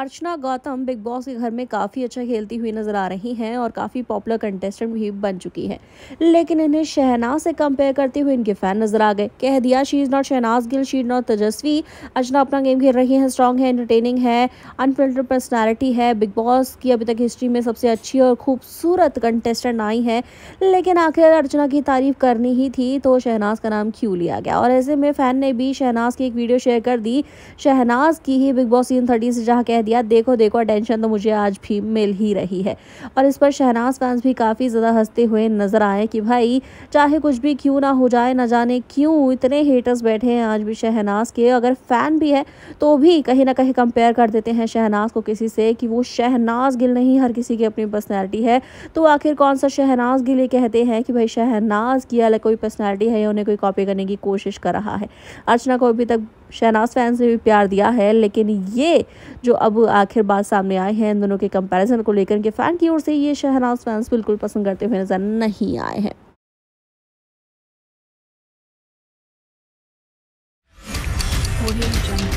अर्चना Gautam big boss के घर में काफ़ी अच्छा खेलती हुई नज़र आ रही हैं और काफ़ी पॉपुलर कंटेस्टेंट भी बन चुकी हैं लेकिन इन्हें शहनाज से कंपेयर करते हुए इनके फैन नज़र आ गए कह दिया she is not Shehnaaz Gill she is not Tejasswi Archana अपना गेम खेल रही हैं स्ट्रॉन्ग है इंटरटेनिंग है अनफिल्टर पर्सनैलिटी है बिग बॉस की अभी तक हिस्ट्री में सबसे अच्छी और खूबसूरत कंटेस्टेंट आई है लेकिन आखिर अर्चना की तारीफ करनी ही थी तो शहनाज का नाम क्यों लिया गया और ऐसे में फ़ैन ने भी शहनाज की एक वीडियो शेयर कर दी शहनाज की ही बिग बॉस सीजन थर्टी से जहाँ कह दिया दिया देखो देखो अटेंशन तो मुझे आज भी मिल ही रही है और इस पर शहनाज फैंस भी काफ़ी ज़्यादा हंसते हुए नजर आए कि भाई चाहे कुछ भी क्यों ना हो जाए ना जाने क्यों इतने हेटर्स बैठे हैं आज भी शहनाज के अगर फ़ैन भी है तो भी कहीं ना कहीं कंपेयर कर देते हैं शहनाज को किसी से कि वो शहनाज गिल नहीं हर किसी की अपनी पर्सनैलिटी है तो आखिर कौन सा शहनाज गिल कहते हैं कि भाई शहनाज की अलग कोई पर्सनैलिटी है या उन्हें कोई कॉपी करने की कोशिश कर रहा है अर्चना को अभी तक शहनाज फैंस ने भी प्यार दिया है लेकिन ये जो अब आखिर बात सामने आई है इन दोनों के कंपैरिजन को लेकर इनके फ़ैन की ओर से ये शहनाज फैंस बिल्कुल पसंद करते हुए नज़र नहीं आए हैं